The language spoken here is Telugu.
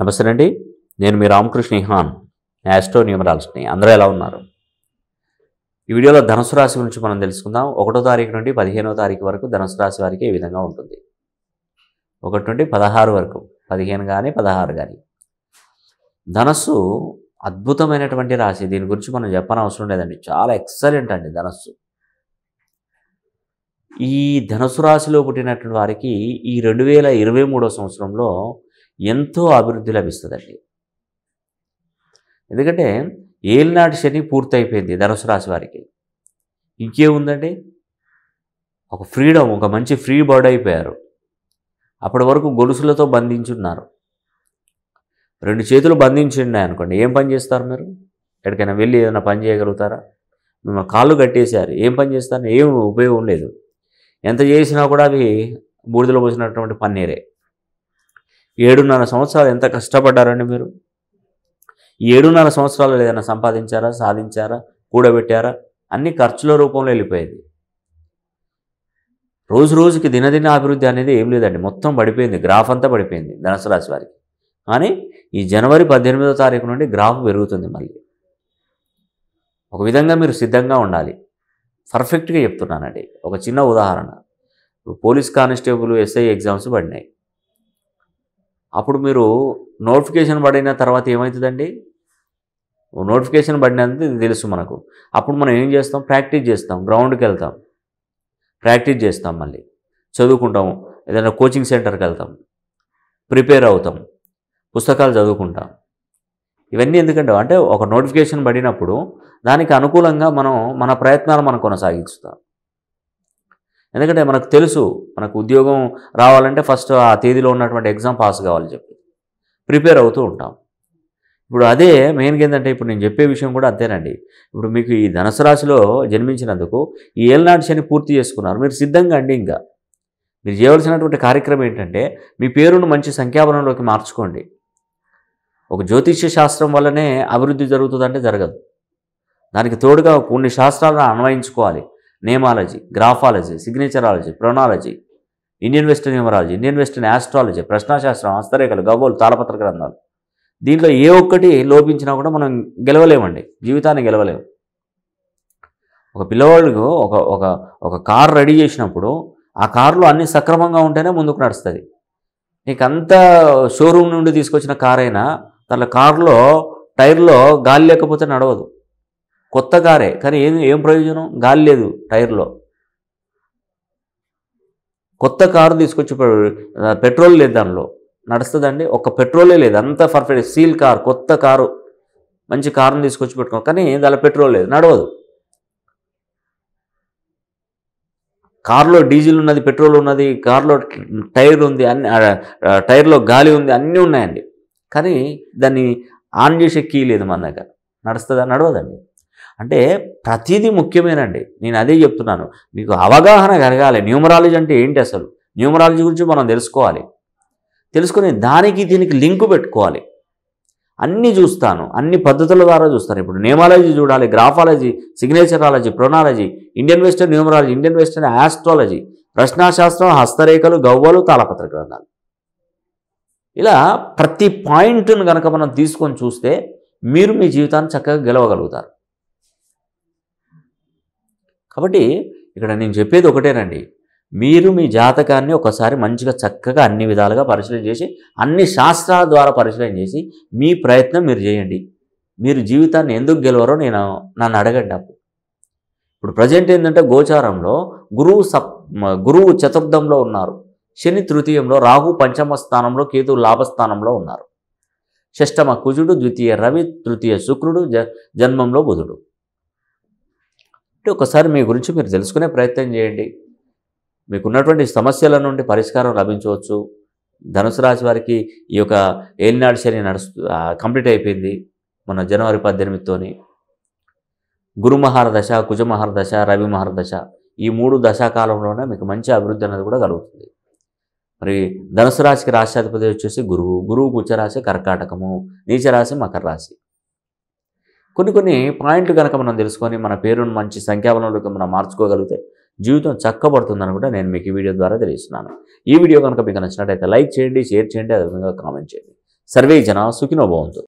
నమస్తే అండి నేను మీ రామకృష్ణ ఇహాన్ యాస్ట్రో న్యూమరాలజీని అందరూ ఎలా ఉన్నారు ఈ వీడియోలో ధనుసు రాశి గురించి మనం తెలుసుకుందాం ఒకటో తారీఖు నుండి పదిహేనో తారీఖు వరకు ధనుసు రాశి వారికి ఏ విధంగా ఉంటుంది ఒకటి నుండి పదహారు వరకు పదిహేను కానీ పదహారు కానీ ధనస్సు అద్భుతమైనటువంటి రాశి దీని గురించి మనం చెప్పనవసరం లేదండి చాలా ఎక్సలెంట్ అండి ధనస్సు ఈ ధనుసు రాశిలో పుట్టినటువంటి వారికి ఈ రెండు వేల ఇరవై మూడో సంవత్సరంలో ఎంతో అభివృద్ధి లభిస్తుందండి ఎందుకంటే ఏలినాటి శని పూర్తయిపోయింది ధనుసు రాశి వారికి ఇంకేముందండి ఒక ఫ్రీడమ్ ఒక మంచి ఫ్రీ బర్డ్ అయిపోయారు అప్పటి వరకు గొలుసులతో బంధించున్నారు రెండు చేతులు బంధించున్నాయి అనుకోండి ఏం పని చేస్తారు మీరు ఎక్కడికైనా వెళ్ళి ఏదైనా పని చేయగలుగుతారా మిమ్మల్ని కాళ్ళు కట్టేశారు ఏం పని చేస్తారు ఏం ఉపయోగం లేదు ఎంత చేసినా కూడా అవి బూడిదలో పోసినటువంటి పన్నీరే ఏడున్నర సంవత్సరాలు ఎంత కష్టపడ్డారండి మీరు ఏడున్నర సంవత్సరాలు ఏదైనా సంపాదించారా సాధించారా కూడబెట్టారా అన్ని ఖర్చుల రూపంలో వెళ్ళిపోయేది రోజు రోజుకి దినదిన అభివృద్ధి అనేది ఏం లేదండి మొత్తం పడిపోయింది గ్రాఫ్ అంతా పడిపోయింది ధనుసు రాశి వారికి కానీ ఈ జనవరి పద్దెనిమిదో తారీఖు నుండి గ్రాఫ్ పెరుగుతుంది మళ్ళీ ఒక విధంగా మీరు సిద్ధంగా ఉండాలి పర్ఫెక్ట్గా చెప్తున్నానండి ఒక చిన్న ఉదాహరణ పోలీస్ కానిస్టేబుల్ ఎస్ఐ ఎగ్జామ్స్ పడినాయి అప్పుడు మీరు నోటిఫికేషన్ పడిన తర్వాత ఏమవుతుందండి నోటిఫికేషన్ పడినంత ఇది తెలుసు మనకు అప్పుడు మనం ఏం చేస్తాం ప్రాక్టీస్ చేస్తాం గ్రౌండ్కి వెళ్తాం ప్రాక్టీస్ చేస్తాం మళ్ళీ చదువుకుంటాం ఏదైనా కోచింగ్ సెంటర్కి వెళ్తాం ప్రిపేర్ అవుతాం పుస్తకాలు చదువుకుంటాం ఇవన్నీ ఎందుకంటే అంటే ఒక నోటిఫికేషన్ పడినప్పుడు దానికి అనుకూలంగా మనం మన ప్రయత్నాలు మనం కొనసాగించుతాం ఎందుకంటే మనకు తెలుసు మనకు ఉద్యోగం రావాలంటే ఫస్ట్ ఆ తేదీలో ఉన్నటువంటి ఎగ్జామ్ పాస్ కావాలి చెప్పి ప్రిపేర్ అవుతూ ఉంటాం ఇప్పుడు అదే మెయిన్గా ఏంటంటే ఇప్పుడు నేను చెప్పే విషయం కూడా అంతేనండి ఇప్పుడు మీకు ఈ ధనుసు రాశిలో జన్మించినందుకు ఈ ఏలనాటి శని పూర్తి చేసుకున్నారు మీరు సిద్ధంగా అండి ఇంకా మీరు చేయవలసినటువంటి కార్యక్రమం ఏంటంటే మీ పేరును మంచి సంఖ్యాబలంలోకి మార్చుకోండి ఒక జ్యోతిష్య శాస్త్రం వల్లనే అభివృద్ధి జరుగుతుందంటే జరగదు దానికి తోడుగా కొన్ని శాస్త్రాలను అన్వయించుకోవాలి nameology graphology signatureology pronology Indian western numerology Indian western astrology ప్రశ్నాశాస్త్రం హస్తరేఖలు గవ్వలు తాళపత్ర గ్రంథాలు దీంట్లో ఏ ఒక్కటి లోపించినా కూడా మనం గెలవలేమండి జీవితాన్ని గెలవలేము ఒక పిల్లవాళ్ళకు ఒక ఒక ఒక కారు రెడీ చేసినప్పుడు ఆ కారులో అన్ని సక్రమంగా ఉంటేనే ముందుకు నడుస్తుంది నీకు అంత షోరూమ్ నుండి తీసుకొచ్చిన కారైనా దాంట్లో కారులో టైర్లో గాలి లేకపోతే నడవదు కొత్త కారే కానీ ఏం ఏం ప్రయోజనం గాలి లేదు టైర్లో కొత్త కారు తీసుకొచ్చి పెట్రోల్ లేదు దానిలో నడుస్తుందండి ఒక పెట్రోలే లేదు అంత పర్ఫెక్ట్ సీల్ కార్ కొత్త కారు మంచి కారుని తీసుకొచ్చి పెట్టుకో కానీ దానిలో పెట్రోల్ లేదు నడవదు కారులో డీజిల్ ఉన్నది పెట్రోల్ ఉన్నది కారులో టైర్ ఉంది అన్ని టైర్లో గాలి ఉంది అన్నీ ఉన్నాయండి కానీ దాన్ని ఆన్ చేసే కీ లేదు మన దగ్గర నడుస్తుందా నడవదండి అంటే ప్రతిదీ ముఖ్యమేనండి నేను అదే చెప్తున్నాను మీకు అవగాహన కలగాలి న్యూమరాలజీ అంటే ఏంటి అసలు న్యూమరాలజీ గురించి మనం తెలుసుకోవాలి తెలుసుకుని దానికి దీనికి లింకు పెట్టుకోవాలి అన్నీ చూస్తాను అన్ని పద్ధతుల ద్వారా చూస్తాను ఇప్పుడు నేమాలజీ చూడాలి graphology signatureology pronology Indian western numerology Indian western astrology ప్రశ్నాశాస్త్రం హస్తరేఖలు గవ్వలు తాళపత్ర గ్రంథాలు ఇలా ప్రతి పాయింట్ను కనుక మనం తీసుకొని చూస్తే మీరు మీ జీవితాన్ని చక్కగా గెలవగలుగుతారు కాబట్టి ఇక్కడ నేను చెప్పేది ఒకటేనండి మీరు మీ జాతకాన్ని ఒకసారి మంచిగా చక్కగా అన్ని విధాలుగా పరిశీలన చేసి అన్ని శాస్త్రాల ద్వారా పరిశీలన చేసి మీ ప్రయత్నం మీరు చేయండి మీరు జీవితాన్ని ఎందుకు గెలవరో నేను నన్ను అడగండి ఇప్పుడు ప్రజెంట్ ఏంటంటే గోచారంలో గురువు సప్ గురువు చతుర్థంలో ఉన్నారు శని తృతీయంలో రాహు పంచమ స్థానంలో కేతు లాభస్థానంలో ఉన్నారు షష్టమ కుజుడు ద్వితీయ రవి తృతీయ శుక్రుడు జన్మంలో బుధుడు ఒకసారి మీ గురించి మీరు తెలుసుకునే ప్రయత్నం చేయండి మీకున్నటువంటి సమస్యల నుండి పరిష్కారం లభించవచ్చు ధనుసు రాశి వారికి ఈ యొక్క ఏలినాడు శని నడుస్తు కంప్లీట్ అయిపోయింది మన జనవరి పద్దెనిమిదితోని గురు మహారదశ కుజ రవి మహారదశ ఈ మూడు దశాకాలంలోనే మీకు మంచి అభివృద్ధి అనేది కూడా కలుగుతుంది మరి ధనుసు రాశికి రాశాధిపతి వచ్చేసి గురువు గురువు కుచరాశి కర్కాటకము నీచరాశి మకర రాశి కొన్ని కొన్ని పాయింట్లు కనుక మనం తెలుసుకొని మన పేరును మంచి సంఖ్యాబలంలోకి మనం మార్చుకోగలిగితే జీవితం చక్కబడుతుందని కూడా నేను మీకు ఈ వీడియో ద్వారా తెలియజేస్తున్నాను ఈ వీడియో కనుక మీకు నచ్చినట్టయితే లైక్ చేయండి షేర్ చేయండి అదేవిధంగా కామెంట్ చేయండి సర్వే జన సుఖినోభవంతో